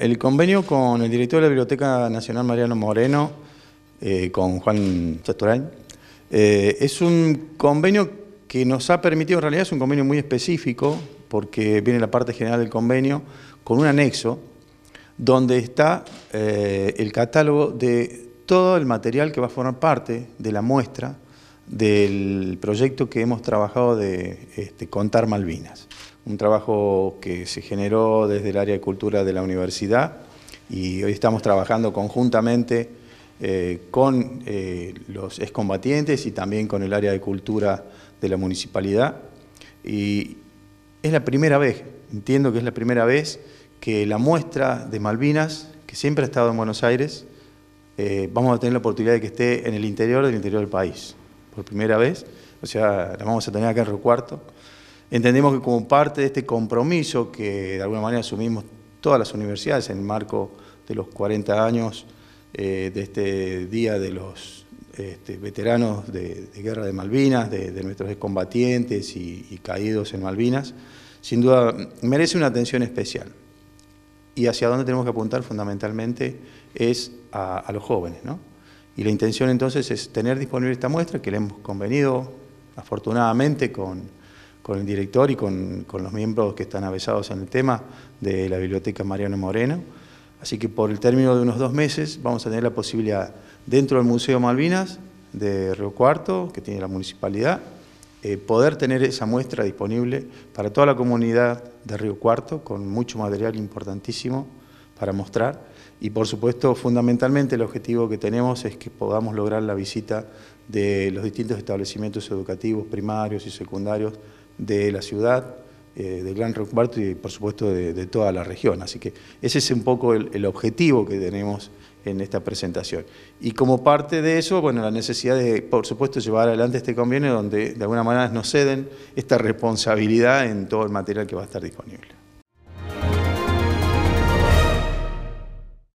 el convenio con el director de la Biblioteca Nacional Mariano Moreno, eh, con Juan Sestorain, eh, es un convenio que nos ha permitido, en realidad es un convenio muy específico, porque viene la parte general del convenio, con un anexo donde está eh, el catálogo de todo el material que va a formar parte de la muestra del proyecto que hemos trabajado de este, Contar Malvinas un trabajo que se generó desde el área de cultura de la universidad y hoy estamos trabajando conjuntamente eh, con eh, los excombatientes y también con el área de cultura de la municipalidad. Y es la primera vez, entiendo que es la primera vez que la muestra de Malvinas, que siempre ha estado en Buenos Aires, eh, vamos a tener la oportunidad de que esté en el interior del interior del país, por primera vez. O sea, la vamos a tener acá en Río Cuarto. Entendemos que como parte de este compromiso que de alguna manera asumimos todas las universidades en el marco de los 40 años eh, de este Día de los este, Veteranos de, Guerra de Malvinas, de, nuestros excombatientes y, caídos en Malvinas, sin duda merece una atención especial. Y hacia dónde tenemos que apuntar fundamentalmente es a, los jóvenes. ¿no? Y la intención entonces es tener disponible esta muestra que le hemos convenido afortunadamente con con el director y con, los miembros que están avesados en el tema de la Biblioteca Mariano Moreno. Así que por el término de unos dos meses vamos a tener la posibilidad dentro del Museo Malvinas de Río Cuarto, que tiene la municipalidad, eh, poder tener esa muestra disponible para toda la comunidad de Río Cuarto, con mucho material importantísimo para mostrar. Y por supuesto, fundamentalmente el objetivo que tenemos es que podamos lograr la visita de los distintos establecimientos educativos primarios y secundarios de la ciudad, eh, del Gran Recuerdo y por supuesto de, toda la región. Así que ese es un poco el, el, objetivo que tenemos en esta presentación. Y como parte de eso, bueno, la necesidad de, por supuesto, llevar adelante este convenio donde de alguna manera nos ceden esta responsabilidad en todo el material que va a estar disponible.